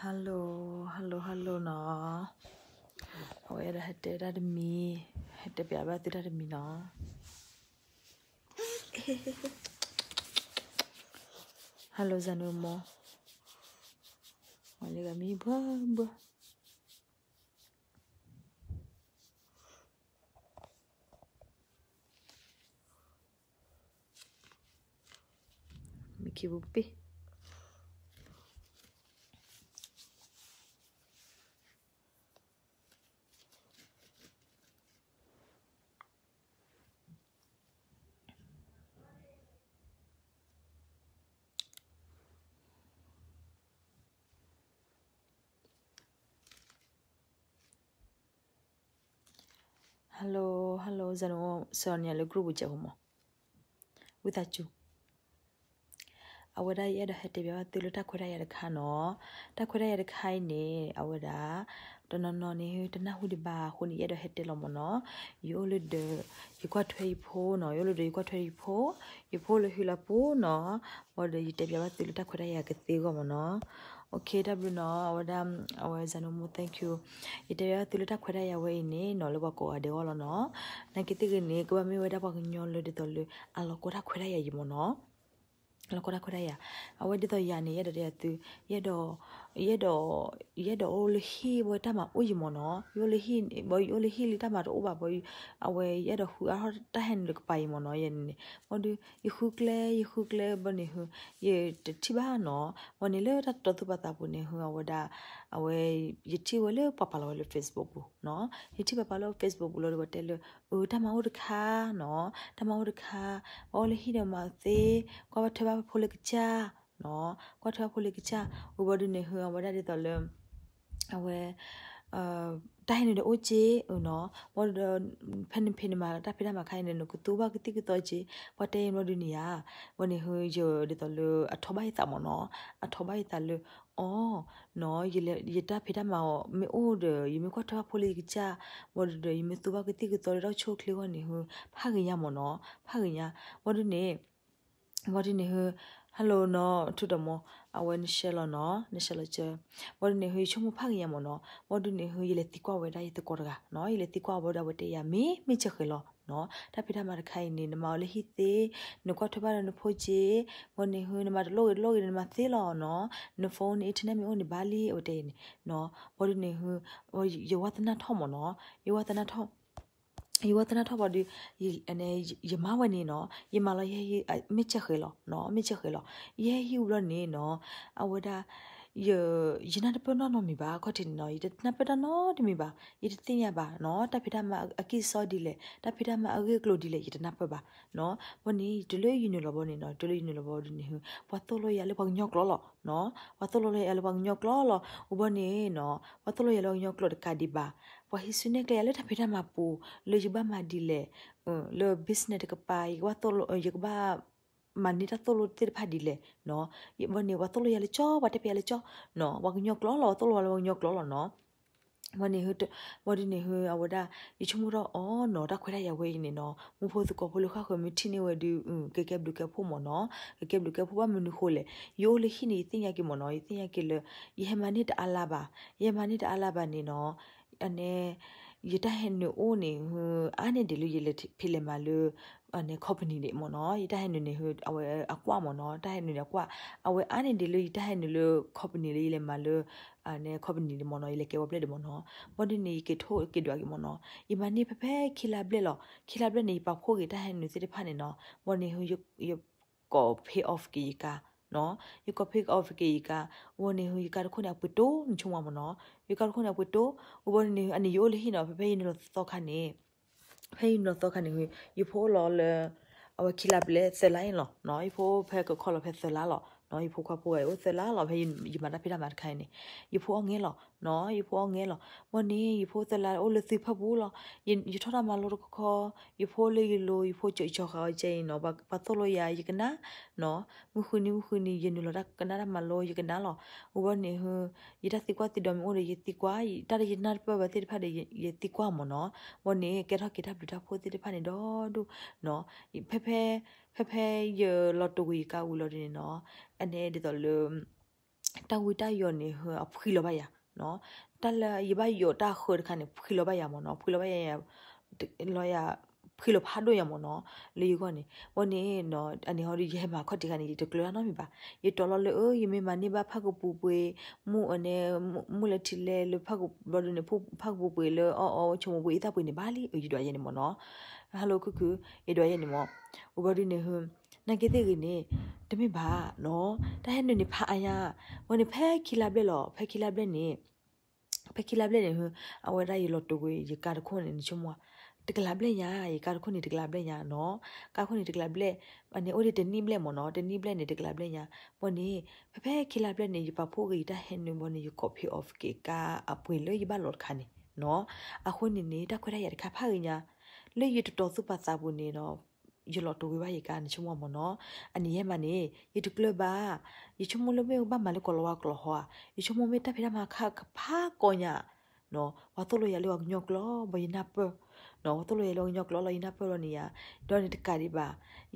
Hallo, hallo, hallo nå. Og er det hette, det er det mi. Hette bjerbe, det er det mi nå. Hallo, zanumo. Olha mi bamba. Mickey Whoopi. hello hello zano sonia le group je homo without you awada ya da hete ba tulu ta khora ya da kha no ta khora ya da khai ne awada to no no ne to na hu di ba hu ni ya da hete lo mo no yo le de yi kwa thwe pho no yo le de yi kwa thwe pho yi pho le hila pho no wa de yi te ba tulu ta khora ya ke te go mo no okay da bruno awada awaza no mo thank you ite ya tulita kwera ya we ni no lo ko ade wala no na kiti ge ni ko mi weda ba gnyo lo de tolu alo ko da kwera ya yimo no alo ko da kwera ya awade to ya ni ya da ya tu ya do yedo yedo olhi bo tama uyimo no yolhi bo yolhi li tama ro ba bo awe yedo hu a hot ta hen luk pai mo no yen mo du ihu kle ihu kle bo ni hu ye ti ba no mo ni le ta to ba ta bu ni hu awe da awe ye ti wo le pa pa lo le facebook bu no ye ti pa pa lo facebook bu lo bo te le o tama o de kha no tama o de kha olhi de ma te ko ba te ba pho le cha နော်ကွာထွဲဖိုလီကချာဝဘဒုနေဟောဝဒါဒီတလမ်အဝဲအာတိုင်းနေတော့ချေဟိုနော်ဘောဒဖန်ဖန်မှာတဖိတာမှာခိုင်းနေတော့ကတူဘကတိကတော့ချေဘတဲမလို့ဒီနီယာဝနေဟိုဂျိုဒီတော့လို့အထောပိုက်တာမနော်အထောပိုက်တာလို့အော်နော်ရရတဖိတာမှာမေအိုဒယမကွာထားဖိုလီကချာဘောဒယမတူဘကတိကတော့တော့ချိုကလေးဝနေဟိုဖခင်ရမနော်ဖခင်ရဘောဒနေဘောဒနေဟို hello no to the mo awen shelo no ne shelo che wor ne hui chomo phag ya mo no wor ne hui le tikwa we da yete korga no ile tikwa bo da wete ya mi mi che khelo no ta pita ma khai ni ne ma le hi te ne kwa thoba ne pho che wor ne hui ne ma lo lo ne ma te lo no ne phone internet mi oni bali wete ni no wor ne hu yo watana thomo no yo watana thomo ယဝတနာထဘဒီအနေယမဝနေနော်ယမလရဲ့မစ်ချက်ခဲလော နော်မစ်ချက်ခဲလောရဲ့ဟူလနေနော်အဝဒယယနာတပနော်နော်မိပါခတ်တင်နော်ယတနပတနော်တမိပါယတသိရပါနော်တဖိတမအကိစောဒီလေတဖိတမအကိကလိုဒီလေယတနပပါနော်ဝနေဒလွေယူနေလောဘနေနော်ဒလွေယူနေလောဘနေဟဝတ်တလိုရလေဘညော့ကလောလောနော်ဝတ်တလိုရလေဘညော့ကလောလောဥပနေနော်ဝတ်တလိုရလေညော့ကလောတကဒီပါ wa hisune kle le thapita ma pu lo yuba ma dile lo business ka pai wa to lo yuba mani ta to lo tir pha dile no wa ne wa to lo ya le cho wa te pe le cho no wa nyok lo lo to lo wa nyok lo lo no วันนี้คือวันนี้คือเอาว่าอีชั่วโมงเราอ๋อเนาะถ้าคุยได้ยาวเองเนาะมุพอสุกพอลูกค้าคนมีที่นี่ว่าดูอืมเก็บดูเก็บพวกมันเนาะเก็บดูเก็บพวกว่ามันคุยเลยโยเลยที่นี่ที่อยากกินมันเนาะที่อยากกินเลยยี่ห้อมันนี่ตะอาลาบะยี่ห้อมันนี่ตะอาลาบะนี่เนาะ ane yita henu o ne hu ane de lu yele phile ma lu ane company ne mo no yita henu ne hu awe akwa mo no ta henu ne akwa awe ane de lu yita henu lu company le yele ma lu ane company ne mo no yele ke wa ble de mo no body ne ke tho ke dwa ke mo no i ma ne phe phe khila ble lo khila ble ne pa kho ke ta henu se de pha ne no body hu yo ko pay off ki ka နော်ယူကဖိကအော်ဖကေကဝနေဟူကတခုနေပွတ်တိုချုံမမနော်ယူကတခုနေပွတ်တိုဝနေအနီယိုလိဟိနော်ဖေဖေနေလို့သောခနေဖေနော်သောခနေဟူယူဖိုလော်လအဝခိလာဘလေဆလိုင်းလောနော်ယူဖိုဖဲကခေါ်လော်ဖဲဆလာလောနော်ယူဖိုခွာပိုးရဲ့ဆလာလောဖေယူမနာဖိတာမတ်ခိုင်းနေယူဖိုအငဲလောနော်ယဖိုငဲလောမနီယဖိုသလာအိုလစီဖဘူလောယယထနာမလောကခယဖိုလေလိုယဖိုချေချောခါချေနော်ဘာပသလိုယာယကနာနော်မခုနီမခုနီယနုလရကနာမလောယကနာလောဝနီဟယတစီကွာတီဒမ်အိုလေယတီကွာတရယနာပပတိဖတ်ယတီကွာမနော်ဝနီကေထကေထဘလူတာဖိုတိဖတ်နေတော့ဒုနော်ဖဲဖဲဖဲဖဲယလော်တဝီကဝူလော်ဒီနော်အနေဒီတော့လတဝီတယောနေဟအဖခီလောပါယာနော်တလရဘယောတာခွတ်ခန်ဖီလိုဘယာမနော်ဖီလိုဘယာလောယာဖီလိုဖာဒိုယာမနော်လေယူကနေဝနေနော်အနေဟောဒီရဲမှာခွတ်တိခန်ဒီတကလနော်မိပါရေတော်လလေအိုယမေမနေပါဖကပူပွေမူအနေမူလတိလေလဖကဘဒနေဖဖကပူပွေလေအောအောချုံပွေတာပွေနေပါလီအိုဒီတော်ရဲနေမနော်ဟယ်လိုကူကူရေတော်ရဲနေမဥပဒိနေဟွန်းနကေတေကိနေတမိပါနော်တဟဲ့နေဖာအယာဝနေဖဲခိလာဘလေလောဖဲခိလာဘလေနေဖေခိလာဘလက်နေဟအဝဲရရလော်တိုကိုရကာခွန်းနေချုံမွာတကလာဘလက်ညာရကာခွန်းနေတကလာဘလက်ညာနော်ကာခွန်းနေတကလာဘလက်အနေအိုဒီတနီဘလက်မနော်တနီဘလက်နေတကလာဘလက်ညာပေါ်နေဖဖဲခိလာဘလက်နေရပါဖို့ကြီးတဟန်နေပေါ်နေရကော်ဖီအော့ဖ်ကေကာအပွေလို့ရပါလော်ခါနေနော်အခုနေနေတာခွဲရရခါဖာညာလေရတတော်စုပါစာဘူးနေနော် yo lo towe ba ye ka ni chumo mo no ani ye mane ye tu klo ba ye chumo lo me ba ma le ko lo wa ko ho ye chumo me ta phira ma kha kha pa ko nya no wa to lo ya le wa gnyo klo bo ye na pa နော်တလိုရလုံးညောကလောလိုင်းနာပရိုနီယာဒေါ်နီတကာဒီပါ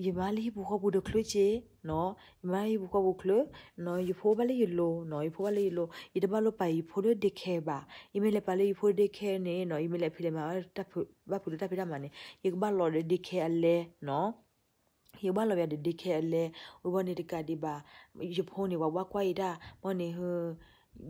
ယမလီဘူခဘူဒခလူချေနော်ယမလီဘူခဘူခလူနော်ယဖိုဘလေးယလိုနော်ယဖိုဘလေးယလိုယတဘလိုပိုင်ဖိုဒဒခဲပါအီမေးလပါလေးဖိုဒခဲနေနော်အီမေးလဖိလမတပ်ဘာဖူတပ်ပြတာမနေယကဘလော်ဒခဲအလဲနော်ဟိဘလော်ရဒဒခဲအလဲဝဘနေတကာဒီပါယဖိုနေဝဝကွာရတာမောနေဟို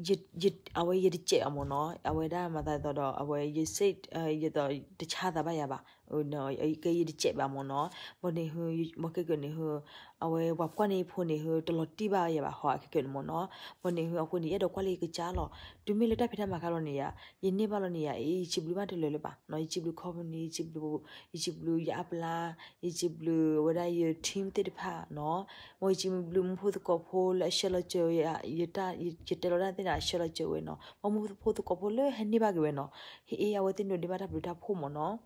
ยยเอาไว้ยดเจอมโนเอาไว้ได้มาแต่ตลอดเอาไว้ยสิเอ่อยตอตชาตาบะยาบะ no ke yi de che ba mo no bo ne hu mo ke ke ne hu awe wa kwa ne pho ne hu to lo ti ba ya ba ho ke ke mo no bo ne hu ko ni ya do kwa le ke cha lo tu mi le ta phe ta ma ka lo ni ya yi ne ba lo ni ya e chi blu ba de lo le ba no chi blu ko ni chi blu chi blu ya bla chi blu wa da ye team te de pha no mo chi blu mo pho ko pho la she lo che ya ye ta ye te lo da te na she lo che we no mo mo pho ko pho le he ni ba ke we no he e ya we te no de ba ta blu ta pho mo no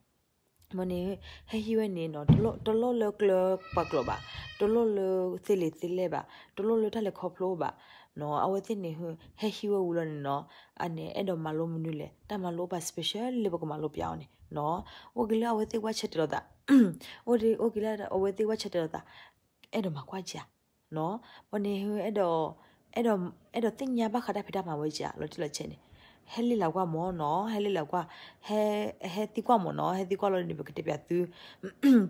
မနေဟဲဟိဝဲနေတော့တလော့တလော့လော့ကလပကလပါတလော့လော့စီလီစီလဲပါတလော့လော့ထလဲခေါပလိုပါနော်အဝသိနေဟဟဲဟိဝဲဦးလို့နော်အနေအဲ့တော့မလို့မနူးလဲတမလို့ပါ special လေဘကမလို့ပြောင်းနေနော်ဝကလအဝသိဝချက်တော့တာဝဒီဝကလအဝသိဝချက်တော့တာအဲ့တော့မခွာကြနော်မနေဟအဲ့တော့အဲ့တော့အဲ့တော့တင်ညာဘခတာဖိတာမှာဝဲကြလို့တလချင်းနေဟဲလီလောက်ကွာမောနော်ဟဲလီလောက်ကွာဟဲဟဲတီကွာမောနော်ဟဲတီကွာလို့နေပကတိပြသူ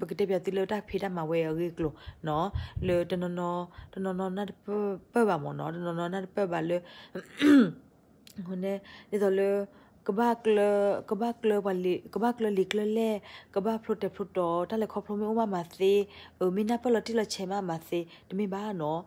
ပကတိပြသူလို့တက်ဖေးတက်မှာဝဲရကြီးကလို့နော်လေတနနော်တနနော်နတ်ပပပါမောနော်တနနော်နတ်ပပါလေဟိုနေဒီတော့လေကဘာကလကဘာကလပလီကဘာကလလီကလလေကဘာဖလိုတဖလိုတော်တလည်းခေါဖလိုမေဥမမသေမင်းနပလတိလချေမမသေဒီမဘာနော်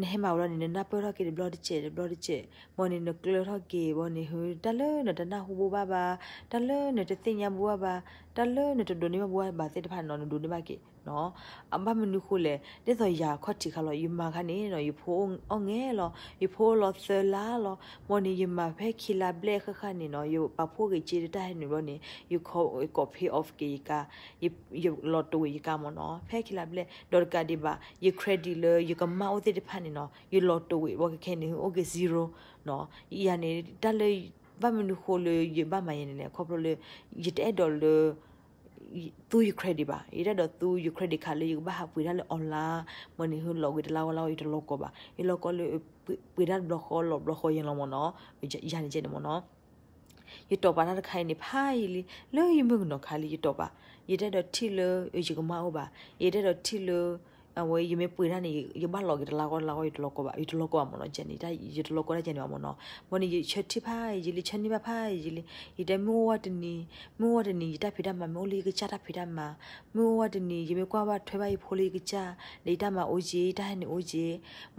နေမဝရနေနပရကေဘလော့ဒီချေဘလော့ဒီချေမော်နီနကလရကေဘော်နီဟူတလည်းနတနာဟူဘာဘာတလည်းနတသိညာဘူဘာတလည်းနတဒိုနီမဘူဘာသေတဖာနော်ဒိုနီမကေနော်အမမနုခုလေတဲ့ဆိုရာခွတ်တီခါလောယူမာခနေနော်ယူဖိုးအော်ငဲလောယူဖိုးလောဆလာလောမော်နီယူမာဖဲခီလာဘလက်ခခနေနော်ယူပဖိုးကြီးချီတဲ့ဟနေရောနေယူခေါ်ကော်ဖီအော့ဖ်ကေကာယူလော်တိုယူကာမနော်ဖဲခီလာဘလက်ဒေါ်ကာဒီဘာယူခရက်ဒီလောယူကမောက်တဲ့ဖန်နေနော်ယူလော်တိုဝေဝကခဲနေโอเค0နော်ရနေတက်လေဘာမနုခိုလေဘာမယနေလေခေါ်ပလိုလေရတဲ့ဒေါ်လော tu ukraine ba ira do tu ukraine khale yu ba hapu ira le ola mani hu logi de lawa lawa yu loko ba i loko le pira block ho lo block ho yen lo mo no ya ni je ni mo no yu to ba na khai ni phai li le yu mung no khali yu to ba ira do thi lo yu ji ma o ba ira do thi lo အဝေးယမေပွေနာနေယဘလော်ကတလာကောလာကောယတလောကောပါယတလောကောမနော်ဂျန်နေတာယတလောကောဂျန်နေမနော်မနီချက်တိဖိုင်ယလီချန်နေပါဖိုင်ယလီယတမောဝတ်နီမောဝတ်နီတဖိတမမောလီကချတာဖိတမမောဝတ်နီယမေကွာပါထွဲပါယဖိုလီကချနေတာမအိုဂျီတိုင်းနေအိုဂျီ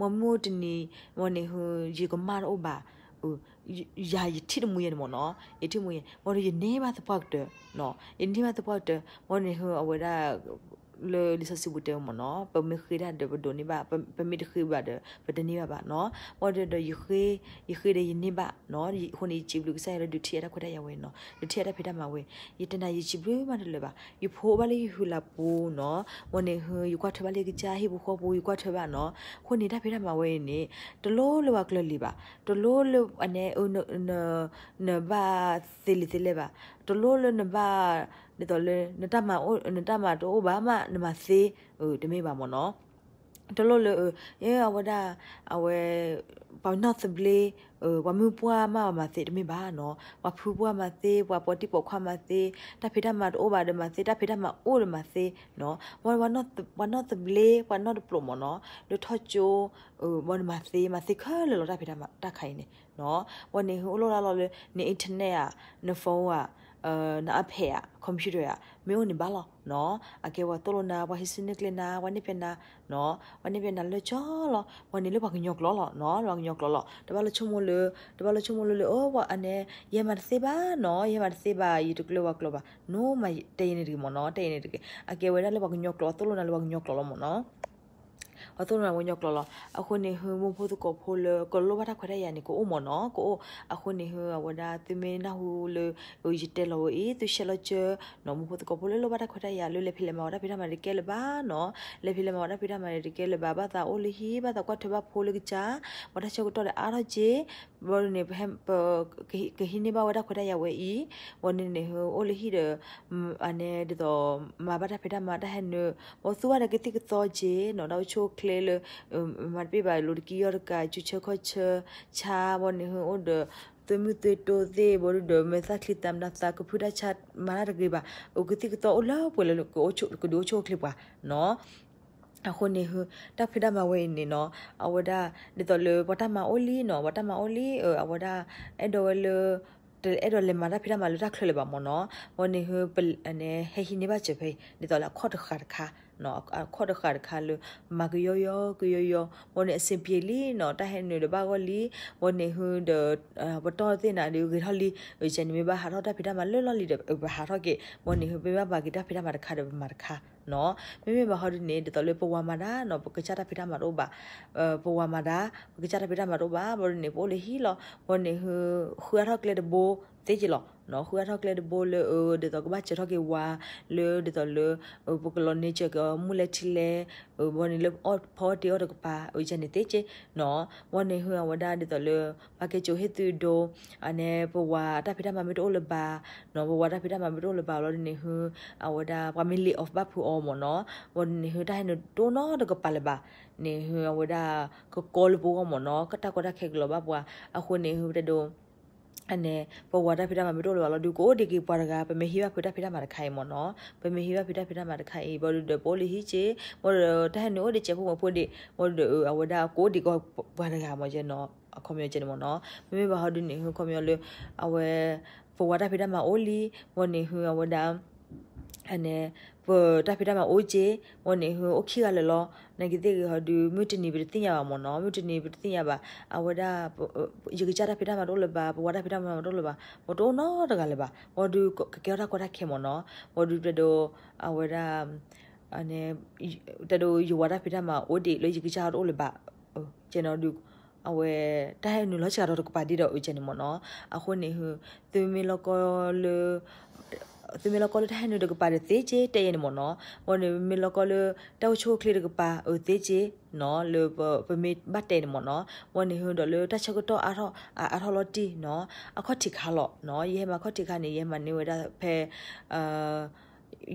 မမောတနီမနီဟူယကမာရောပါယာယတိမူယနမနော်ယတိမူယမောရနေပါသပတ်တနော်ယနေပါသပတ်တမောနေဟူအဝေဒါလေလစ်ဆစီဘူတေမနောပမေခိရတဲ့ဘဒိုနိဘာပမေတခိဘာတဲ့ဘဒနိဘာဘာနော်ဝဒတဲ့ယခိယခိတဲ့ယနိဘာနော်ခုနေချီဘလူကဆိုင်ရဒုတိယခွတ်တဲ့ရဝင်နော်ဒုတိယတဲ့ဖိတမှာဝင်ယတနာယချီဘလူမတယ်လေပါယဖိုးပါလေးဟူလာပူနော်ဝနေဟယကွာထပါလေးကကြာဟိဘူခောပူယကွာထပါနော်ခုနေတဲ့ဖိတမှာဝင်နေတလို့လောကလလီပါတလို့လအနေနဘာသီလီသီလေပါတလို့လနဘာနေတော့လေနတမနတမတော့ဘာမှနမစေးဟိုတမေးပါမောနော်တလို့လေရေဝဒအဝဲဘောင်းနော့သဘလေဝမူပွားမမသိတမင်ပါနော်ဝဖူပွားမသိဝပေါ်တိပေါ်ခွာမသိတဖိတမတိုးပါတမသိတဖိတမအိုးတမသိနော်ဝဝနော့ဝနော့သဘလေဝနော့ပလိုမနော်လထချိုဝနမသိမသိခလလတဖိတမတခိုင်နေနော်ဝနေဟိုလိုလာလောလေနေအင်တာနက်อ่ะနေဖုန်းอ่ะ uh na aphe ya computer ya me oni balo no ake wa tolo na wa hisini kle na wa ni pena no wa ni pena lo cho lo wa ni lo ba nyok lo lo no lo nyok lo lo da ba lo chomo lo da ba lo chomo lo lo o wa ane ye ma se ba no ye ma se ba yi to klo wa klo ba no ma te ni ri mo no te ni ri ake wa lo ba nyok lo tolo na lo ba nyok lo mo no အသွန်ရဝင်ညော့ကလော်အခွနေဟွမဖို့တကိုဖိုလကလောဘတာခွဲရရနေကိုအမနော်ကိုအခွနေဟွဝဒါတမင်းနာဟူလေရစ်တဲလောအေးသူရှလချေနော်မဖို့တကိုဖိုလလောဘတာခွဲရလေလေဖိလမော်ဒါဖိဒမရကဲလဘာနော်လေဖိလမော်ဒါဖိဒမရကဲလဘာဘာသာအိုလီဟီဘာသာကွတ်ထဘဖိုလကချာမတချက်တော့အားရဂျေဘောနေဘဟမ်ကဟိနေဘဝဒါခွဲရဝဲဤဝနေနေဟိုအိုလီဟီဒအနေဒတော့မဘာတာဖိဒမတာဟန်နဘောစုဝရကတိကစောဂျေနော်တော့ချိုကလ le le mat pi ba lo ki yor ka chu che kho che cha bon ni ho de te mu te to de bor de me sa khli tam na sa ko phuda chat mara de ba o giti ko to la po le ko chu ko do chu khli ba no အခုနေဟတဖိဒမဝဲနေနော်အဝဒဒီတော်လေဝတမအိုလီနော်ဝတမအိုလီအဝဒအဲ့တော်လေအဲ့တော့လေမာဖိဒမလူတက်ခလလေပါမနော်မနေဟပအနေဟဟိနေပါချေဖေဒီတော်လာခေါ်တခါခါနော်ခေါ်တခါတခါလို့မကယောယောကယောယောမနေအစင်ပြေလီနော်တဟဲ့နေတပါကလီမနေဟွန်းဒဘတော်တင်နာလူကထလီဂျန်မီဘာဟာတော့တဖိတာမလွတ်လွတ်လီဘာဟာတော့ကေမနေဟွန်းပြဘာကိတာဖိတာမတခါတမတခါနော်မိမိဘာဟောဒီနေတတော်လေးပဝမာဒါနော်ပကချတာဖိတာမတော့ပါပဝမာဒါပကချတာဖိတာမတော့ပါဘောနေပိုလေဟီလောဘောနေဟွန်းခွာတော့ကလေတဘိုတေချီလောနော်ခွာထောက်လက်ဘိုလေဒေတော့ကဘာချက်ထောက်ကွာလေဒေတော့လေပုကလောနေချက်ကမူလက်ချီလေဘောနေလောအော့ဖော်တီအော့ကပါအိုချန်နေတဲ့ချေနော်ဝနေဟွာဝဒါဒေတော့လေဘာကေချိုဟေတူဒိုအနေဘဝတာဖိတာမမတိုလဘာနော်ဘဝတာဖိတာမမတိုလဘာလောနေဟွအဝဒါဖာမီလီအော့ဖ်ဘဖူအောမနော်ဝနေဟွတိုင်းတိုနော်တကပါလဘာနေဟွာဝဒါကကောလဘောမနော်ကတာကတာခေကလောဘာဘွာအခုနေဟွတဲ့ဒိုအနေပေါ်ဝါတာဖိတာမှာမတို့လောလောဒီကိုဒီကပွားတကပမေဟိဝဖိတာဖိတာမှာတခိုင်မော်နော်ပမေဟိဝဖိတာဖိတာမှာတခိုင်အေဘောလူဒပိုလီဟိချေမော်တဟနိုဒီချေဖို့မဖို့ဒီမော်ဒအဝဒါကိုဒီကပွားတကမော်ကျနော်အခွန်မြေကျနေမော်နော်မမေဘာဟာဒီနေခွန်မြေလေအဝဲပေါ်ဝါတာဖိတာမှာအိုလီမော်နေဟူအဝဒါအနေတာဖိတာမအိုဂျေဝနေဟိုအခိကလလနေဂီတေဟဒူမြူတနီဘီတင်ရပါမနော်မြူတနီဘီတင်ရပါအဝဒယေကြတာဖိတာမတော့လပါဘဝတာဖိတာမတော့လပါမတော့နော်တကလည်းပါဝဒူကြောတာကောတာခေမနော်ဝဒူတတော့အဝဒအနေတတို့ယဝတာဖိတာမအိုဒီလေယေကြတော့လပါကျွန်တော်တို့အဝဲတိုင်းနူလောချာတော့ကပါဒီတော့ဦးချင်မနော်အခုနေဟွသူမီလောကောလေသူမလကလထန်နုတကပါတဲ့သေးချေတဲ့ရနေမနော်ဝန်မလကလတောက်ချိုကလေးတကပါအသေးချေနော်လေပမေဘတ်တဲ့မနော်ဝန်ဟွန်တော်လေတချကတော့အာထောအာထောလတီနော်အခွတ်တိခါလော့နော်ရဲမခွတ်တိခါနေရဲမနေဝဒဖဲအာ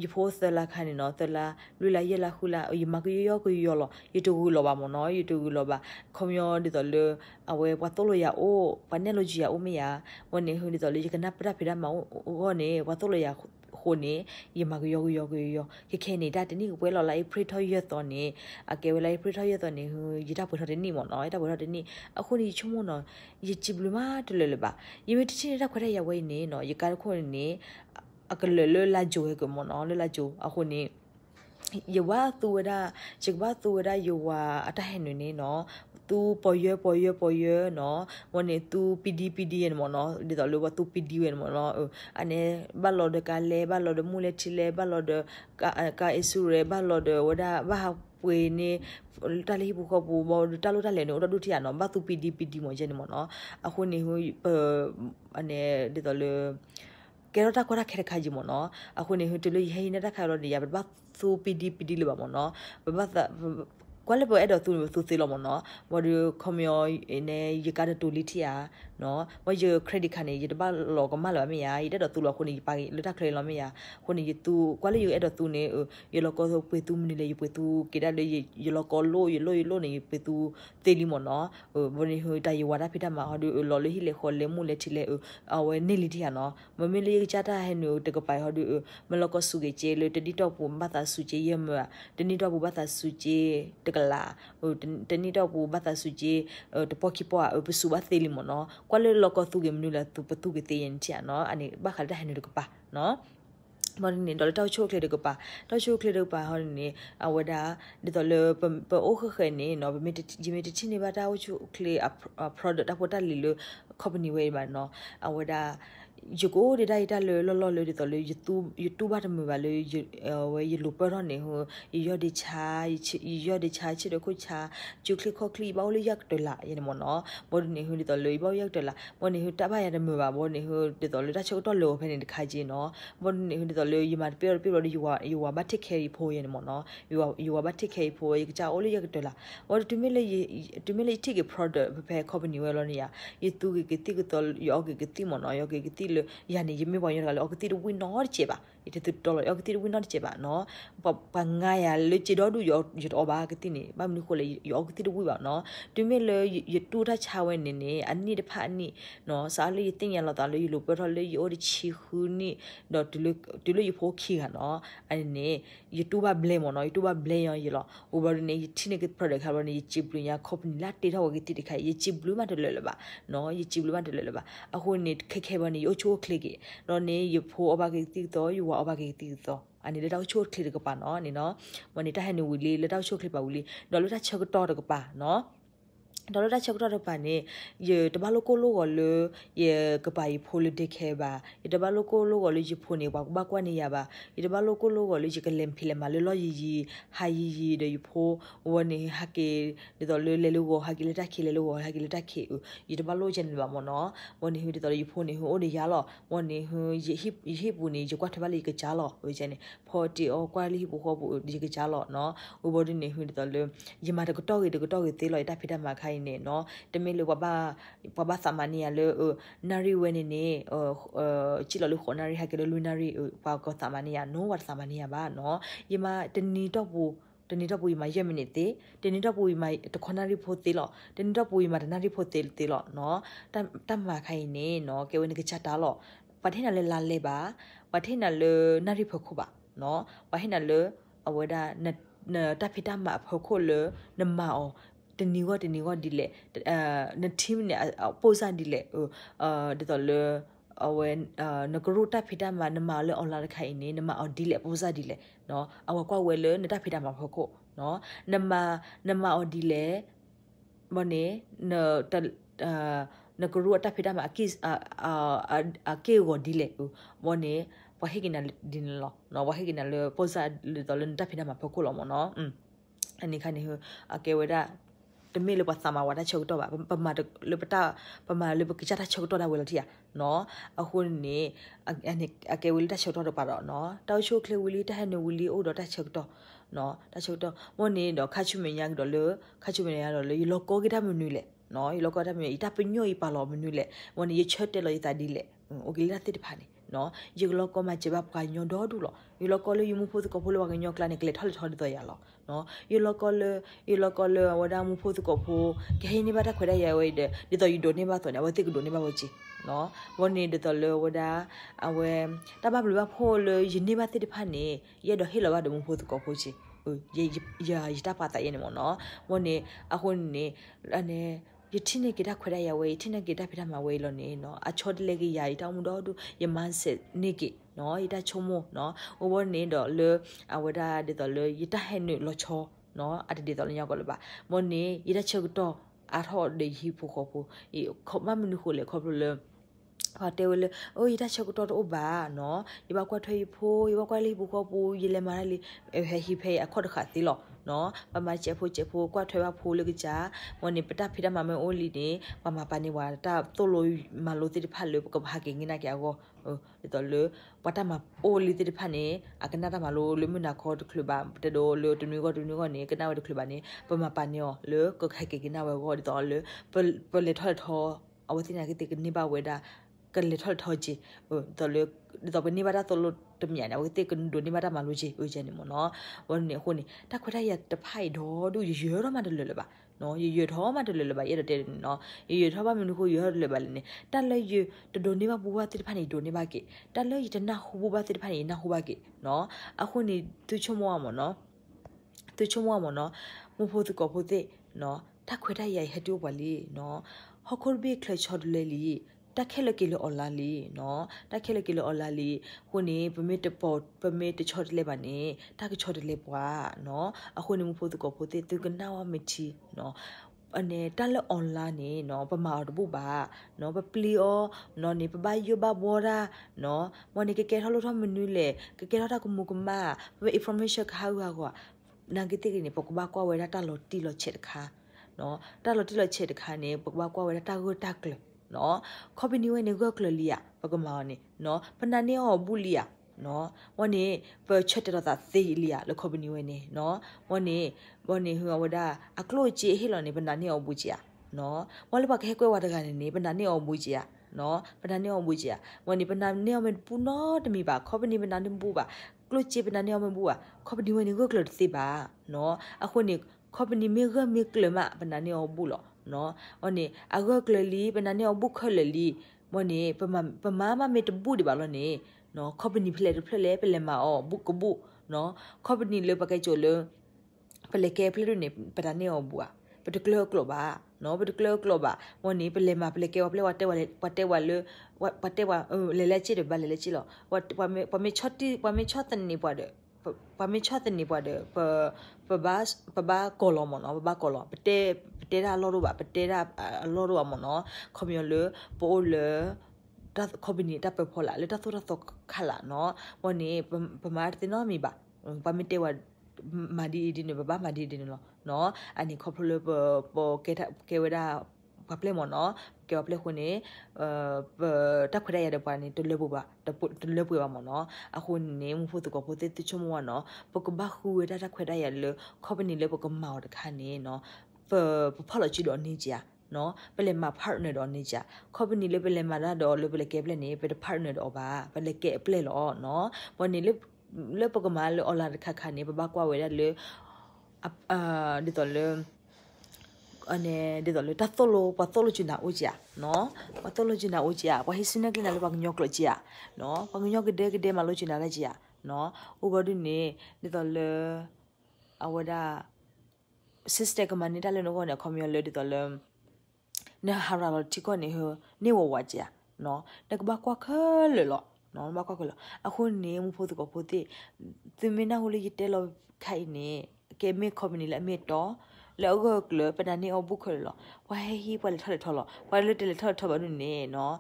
ยโพสละคันเนาะตละลุละเยละคุละยมักยยอกุยยอลยตูกุลบามเนาะยตูกุลบาคอมยอดิตลอเววัตโลยาโอปาเนโลจียาโอเมียวันนี้ฮึดิตลยกนะปะปะมาโอกอเนวัตโลยาခိုနေယမကယောကယောကယောခခဲနေတာတနည်းပွဲလော်လိုက်ဖရထောရွတ်တော်နေအကဲဝလိုက်ဖရထောရွတ်တော်နေဟိုရတာပွဲထောတနည်းမော်နော်ရတာပွဲထောတနည်းအခုနေချုံမနော်ရချီဘလမတူလလပါယမတချင်းရတာခွဲရဝဲနေနော်ရကာခွနေအကလလလာဂျိုကမနော်လလာဂျိုအခုနေယောသူဝဒချကဘသူဝဒယောအတဟဲ့နေနော် သူပေါ်ရပေါ်ရပေါ်ရနော်ဝနေသူ PDPD ရမနော်ဒီတော့လောသူ PD ရမနော်အနေဘလော်ဒကလဲဘလော်ဒမူလဲချီလဲဘလော်ဒကာအဆူရဘလော်ဒဝဒဘာပွေနေတလေးဘူခဘူဘောတလို့တလဲနော်တို့ထီရနော်ဘသူ PDPD မရနေမနော်အခုနေဟိုအနေဒီတော့လောကဲရတာကရခဲခါကြီးမနော်အခုနေဟိုတလူဟိနေတာခါရနေရဘဘသူပီဒီပီဒီလဘမနော်ဘဘသကွက်လပွဲအဲ့တော့သူသူစေလို့မနော်မော်ဒူကွန်မြူနေရကတတူလီတီယာနော်မော်ယူခရက်ဒစ်ခါနေရတပါလောကမလောမရရတဲ့တော့သူလောခုနေပါလတခရလောမရခုနေသူကွက်လယူအဲ့တော့သူနေရလောကောဆိုပွေသူမနေလေပွေသူကေတလေရလောကောလိုရလိုရလိုနေပွေသူတေလီမနော်ဘယ်နေဟိုတိုင်ဝါဒဖိတမှာဟိုဒူလောလေဟိလေခေါ်လေမူလေချီလေအဝဲနေလီတီယာနော်မမေလေးကြတာဟဲ့နိုတကပိုင်ဟိုဒူမလောကောစုကေချေလေတတိတော့ပူမတ်တာစုချေရမတတိတော့ပူမတ်တာစုချေတကလာတနီတော့ဘူဘတ်သစုကြီးတပေါခိပွားပစုဘသေလီမနော်ကွာလေလောကသူကမနူလာသူပသူကတေရင်ချာနော်အနေဘခလတဟန်ရကပါနော်မော်နီဒေါ်တောက်ချိုကလေးတို့ပါတောက်ချိုကလေးတို့ပါဟောနီအဝဒါဒီတော့လေပအိုခခဲနေနော်ဗမီတဂျီမီတချင်းနေပါတောက်ချိုကလေး product အပေါ်တက်လီလို့ company way ပါနော်အဝဒါယူကိုဒေတာတာလောလောလောတော်လေ YouTube YouTube ဘာတမဘာလေဝေယလူပရနေဟိုယောဒီချာယောဒီချာချစ်တော့ခုချာကျူကလစ်ခေါကလီဘောလေရက်တော်လာယနေမနော်ဘောနေဟိုတော်လေဘောရက်တော်လာဘောနေဟိုတဘာရတမဘာဘောနေဟိုတော်လေတချို့တော်လောဖဲနေတခါချင်းနော်ဘောနေဟိုတော်လေယမပြောပြောလေယူဝယူဝဘတ်တစ်ခဲရီဖိုးယနေမနော်ယူဝယူဝဘတ်တစ်ခဲရီဖိုးယကြာအိုလေရက်တော်လာဘောတူမေလေတူမေလေတစ်ကေ product ဘယ် company ဝဲလောနေရ YouTube ကေတိကတော်ယောကေတိမနော်ယောကေတိ le ite tu tolo yo kiti window che ba no pa pa nga ya le che do du yo yo to ba kiti ni ba mi ko le yo kiti du ba no tu me le yo tu ta cha we ni ni ani de pha ni no sa le tin ya la ta le lo pa tho le yo de chi hu ni do tu le tu le yo pho khi ga no ani ni yo tu ba blame mo no yo tu ba blame yo yo lo over ni yo ti ni kit product ha ba ni chi blue ya khop ni la te tha wa kiti de kha yo chi blue ma de le le ba no yo chi blue ma de le le ba a ho ni khe khe ba ni yo cho click no ni yo pho ba kiti to yo အဘကေတီသောအနေလက်တော့ချို့ခလစ်ကပါနော်အနေနော်မနီတဟန်နီဝီလီလက်တော့ချို့ခလစ်ပါဝီလီနော်လက်တော့ချို့ကတော့ကပါနော်တော်တော်ချက်ကတော့ပါနေယေတဘလကိုလိုကလေယေကပိုင်ဖိုလဒိခဲပါယေတဘလကိုလိုကလေဂျဖိုနေပါဘကွာနေရပါယေတဘလကိုလိုကလေဂျကလင်ဖီလမလေလောယီယီဟာယီယီဒေယဖိုဝနေဟကေဒီတော်လေလေလိုကိုဟာကီလတက်ခေလေလိုဟာကီလတက်ခေယေတဘလိုချင်ပါမနော်ဝနေဟူဒီတော်ယဖိုနေဟူအိုနေရလောဝနေဟူယေဟိယေဟိပူနေဂျကွာတဘလေကကြလောဝေချင်နေဖော်တီအောကွာလီဘူခောဘူဒီကကြလောနော်ဝဘဒီနေဟူဒီတော်လေယမတကတော့ကေတကတော့ကေသေးလောတာဖိတမှာခိုင်င်နေเนาะတမီလိုဘဘဘဘသမနီယာလေနာရီဝနေနေအချီလလူခနာရီဟာကေလူနာရီဘာကသမနီယာနိုဝတ်သမနီယာဘာเนาะယမတနီတော့ဘူးတနေ့တော့ပူကြီးမှာရက်မိနစ်သေးတနေ့တော့ပူကြီးမှာတခဏရီဖို့သေးလို့တနေ့တော့ပူကြီးမှာတနာရီဖို့သေးသေးလို့နော်တတ်တတ်မှာခိုင်နေနော်ကေဝင်ကချတာလို့ပထင်နလေလာလေပါပထင်နလေနာရီဖို့ခုပါနော်ပထင်နလေအဝဒနနတဖိတမဖို့ခုလေနမအောတနီဝတနီဝဒီလေအာနတိမနေပိုစာဒီလေဟိုအာဒီတော့လေအဝဲနဂရုတဖိတမနမလအွန်လာခိုင်နေနမအော်ဒီလေပိုစာဒီလေနော်အဝကွာဝဲလေနတဖိတမဖို့ကိုနော်နမနမအော်ဒီလေမနေနတအာနဂရုတဖိတမအကိအာအာအကေဝဒီလေမနေဝဟိကနဒီနလောနော်ဝဟိကနလေပိုစာလေတော့နတဖိတမဖို့ကိုလောမနော်အနိခနိဟအကေဝဒတမိလို့ပါသမာဝါဒချုပ်တော့ပါပမာလို့ပတာပမာလို့ကကြတာချုပ်တော့တာဝယ်လို့တီးရနော်အခုနေအနေအကေဝီလီတချုပ်တော့တော့ပါတော့နော်တောက်ချိုကလေဝီလီတဟန်နေဝီလီအိုတော့တချုပ်တော့နော်တချုပ်တော့မနေတော့ခါချုမင်ရတော့လို့ခါချုမင်ရတော့လို့လောကောကိတာမနူးလေနော်လောကောတာမနူးဤတပညို့ဤပါလောမနူးလေမနေရချတ်တယ်လို့ဤတာဒီလေโอเคလာတစ်ဖာနေနော်ယေကလောကောမှာဂျေဘပ်ကညွန်တော့တူလို့ယေလောကောလို့ယူမှုဖို့စကဖို့လောကညောကလာနေကလေထော်ထော်တော့ရလောနော်ယူလကောလယူလကောလဝဒါမူဖို့စကောဖို့ကဟိနေဘာတခွေရရဝိတဲ့ဒီတော့ယူဒိုနေဘာဆိုနေဝတိကဒိုနေဘာဝချီနော်ဝနေဒီတော့လဝဒါအဝဲတဘဘလဘဖို့လယူနေဘာတိတဖာနေရတော့ဟိလဘာဒမူဖို့စကောဖို့ချီရေရရတပါတရနေမနော်ဝနေအခုနေအနေယထင်းနေကိတာခွဲရရဝေယထင်းနေကိတာဖိတာမဝေလောနေနော်အချောတလေကိယာရီတောင်မတော်သူယမန်စစ်နေကိနော်ယတာချုံမနော်ဟိုဘောနေတော့လေအဝဒာဒီတော့လေယတာဟဲနေလောချောနော်အတဒီတော့ညောက်ကလပါမနေယတာချက်တော့အထော့ဒေဟီဖို့ခဖို့ခမမနုခိုလေခဖို့လေဟာတဲဝလေအိုးရတာချက်တော့တော့ဘာနော်ဒီဘကွက်ထွေးဖို့ဒီဘကွက်လေးဘူးခဖို့ရလေမာလေးဟဲဟီဖေးအခေါ်တခါသီလောနော်ပမချက်ဖို့ချက်ဖို့ကွာထွဲပါဖို့လေကြမနိပတာဖိတာမမေအိုလီနေပမပနိဝါတာတိုလိုမလိုတိဖာလေကဘာကင်းနာကြကောဒီတော့လေပတာမအိုလီတိဖာနေအကနာတာမလိုလေမနာခေါ်တခလဘာတဒိုလေတနွေကတနွေကနေကနာဝတခလဘာနေပမပနိောလေကခိုက်ကင်းနာဝေကောဒီတော့လေပလေထောထောအဝတိနာကတိကနိဘဝေဒါกันเลยทอดทอจีเออตอนเลยตอนเป็นนี่บ้าตอนรถตำหนินะวิเตกันดูนี่บ้ามาลุจีเออเจนี่มั้งเนาะวันนี้คนนี้ถ้าคนได้อยากจะไพ่ดอดูเยอะๆมาเดือดเลยป่ะเนาะเยอะๆท้อมาเดือดเลยป่ะเยอะเดือดเนาะเยอะๆท้อมามันคุยเยอะเลยป่ะเลยเนี่ยแต่เลยเยอะแต่โดนนี่บ้าบัวติดพันนี่โดนนี่บ้าเกะแต่เลยจะน่าหูบัวติดพันนี่น่าหูบ้าเกะเนาะอ่ะคนนี้ตัวชั่วโมงมั้งเนาะตัวชั่วโมงมั้งเนาะมูโพสก็โพสเนาะถ้าคนได้อยากให้ดูป่ะเลยเนาะฮอกคนเบี้ยเคยชอบเลยลีတက်ခဲလကီလိုအော်လာလီနော်တက်ခဲလကီလိုအော်လာလီခုနေပမစ်တပေါ်ပမစ်တချော်တလဲပါနေတက်ကချော်တလဲပွားနော်အခုနေမဖို့တကောဖို့တေသူကနာဝမချီနော်အနေတက်လက် online နေเนาะပမာတပုပါเนาะပပလီအောเนาะနေပပယဘဘောရာเนาะမနေကကဲထလို့ထမနူးလေကကဲထတာကမူကမပ information ခါဟာကွာနာဂတိကနေပကဘကွာဝဲတာလော်တီလော်ချက်တခါเนาะတာလော်တီလော်ချက်တခါနေပကဘကွာဝဲတာကိုတက်လော်နော်ခေါပနီဝဲနေကကလလီယာပကမာနေနော်ပနနေဟောဘူးလီယာနော်ဝန်နေပချက်တတာသေလီယာလခေါပနီဝဲနေနော်ဝန်နေဝန်နေဟိုဝဒါအကလိုချီဟီလောနေပနနေဟောဘူးချီယာနော်ဝလဘခဲကွဲဝါတကနေနေပနနေဟောဘူးချီယာနော်ပနနေဟောဘူးချီယာဝန်နေပနနေဟောမပူနော်တမီပါခေါပနီပနနေဘူးပါကလိုချီပနနေဟောမဘူးပါခေါပနီဝဲနေကကလိုသေပါနော်အခုနေခေါပနီမေကမေကလမပနနေဟောဘူးလောနော်အော်နေအကောက်ကလေးဘနာနေအဘုခလလီမောနေပမပမမမေတဘူဒီပါလောနေနော်ကော်ပနီဖလက်ဖလက်လဲပလဲမာအော်ဘုကဘုနော်ကော်ပနီလေပကဲချိုလပလဲကဲဖလက်နေပဒနေအဘူအပတကလကလဘာနော်ပတကလကလဘာမောနေပလဲမာပလဲကဲဝပလဲဝတဲဝလဲဝတဲဝလဲဝတဲဝလဲလဲချစ်တယ်ဗလဲလဲချစ်လောဝပမေပမေချော့တီပမေချော့တန်နေပွားတယ်ပမချတဲ့နေပွားတဲ့ပပဘတ်ပဘကောလမနော်ပဘကောလပတဲပတဲရာလောတော့ပါပတဲရာလောတော့မနော်ခမယလပိုလဒါခဘနီတပ်ပဖော်လာလေတသရသခလာနော်ဝနေပမာတင်နော်မိပါ ပမတဲဝမာဒီဒီနေပဘမာဒီဒီနော်နော်အနိခဖလပပကေတာကေဝဒါကပလေမောနော်ကျော်ပလေခုနေအဲတက်ခွရရတဲ့ပွားနေတလဘူပါတလဘူပါမနော်အခုနေမဖို့တကဖို့တဲ့ချမဝနော်ပကဘခုရတာခွရရလခပနေလေပကမောတခါနေနော်ဖဖလာချီတော့နေကြနော်ပလေမှာ partner တော့နေကြ company လေးပလေမှာတော့လေပလေကပလေနေပလေ partner တော့ပါပလေကပလေလောနော်ဘောနေလေလေပကမာလေ online ခါခါနေဘဘကွာဝဲတယ်လေအာဒီတော့လေ ane de dole ta tholo pathology na ojia no pathology na ojia wa hisina kina lo bang nyok lo jia no bang nyok de de ma lo jina la jia no ubadu ne de dole awada sister ka mani dale no ko ne khomyo le de dole ne haral ti ko ne ho ne wo wa jia no ne ba kwa khale lo no ba kwa khale a khu ne mu photu ko phote timena hole yite lo khai ne ke me khomni la me to လောကကလပနနီအဘုခလဝဟဟီပလထလထလဝလတလထထဘနုနေနော်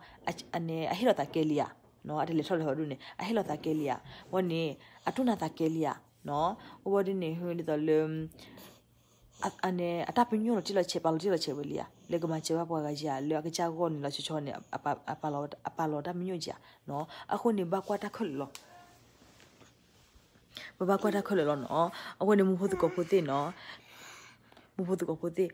အနေအဟိရတာကဲလီယာနော်အတလထလထဘနုနေအဟိရတာကဲလီယာဝနေအထုနာတာကဲလီယာနော်ဝဒနေဟွလတလမ်အနေအတပညိုလချလချေပါလချလချေဝလီယာလေကမချေပါပွားကကြာလေကချာကောနေလချချောနေအပအပလောအပလောတမညိုကြာနော်အခုနေဘကွာတခလလောဘဘကွာတခလလောနော်အခုနေမဟုတ်ကောဖို့တင်နော်ဘူဘူတကိုကိုတိ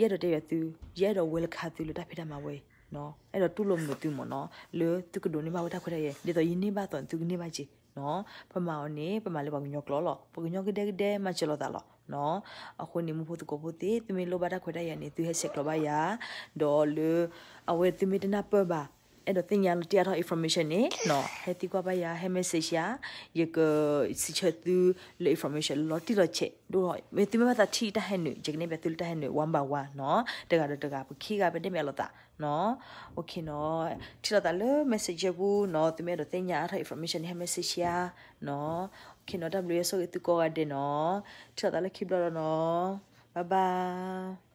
ရက်တော့တဲ့ရသူရက်တော့ဝဲလခသူလို့တဖိတာမှာဝဲနော်အဲ့တော့သူ့လိုမျိုးသူ့မနော်လေသူကဒိုနေမဝတ်ခွရရဲ့ဒီတော့ယင်းနေပါတော့သူကနေပါကြည့်နော်ပမာနေပမာလေးပါကညောကလောလောပကညောကတဲ့တဲ့မချလောတာလောနော်အခုနေမဖို့တကိုဖို့တိသူမေလိုပါတာခွရရဲ့နေသူဟက်ချက်လောပါယာဒေါ်လေအဝဲသူမေတနာပဘာအဲ့တော့တင်ညာတရားထား information နေနော်ဟဲတီကွာပါရဟဲ message ရယကစီချက်သူ le information လော်တီလော်ချက်တို့တော့မေတိမမသာထီတဟဲ့နေဂျကနေပဲသူတဟဲ့နေ1 by 1နော်တကတော့တကပခိကပဲတင်မြလော်တာနော်โอเคနော်ထီလော်တာလေ message ဘူးနော်တင်မြတော့တင်ညာထား information ဟဲ message ရနော်โอเคနော် WSO တူကောကတင်နော်ထီလော်တာလေခိဘလော်နော် bye bye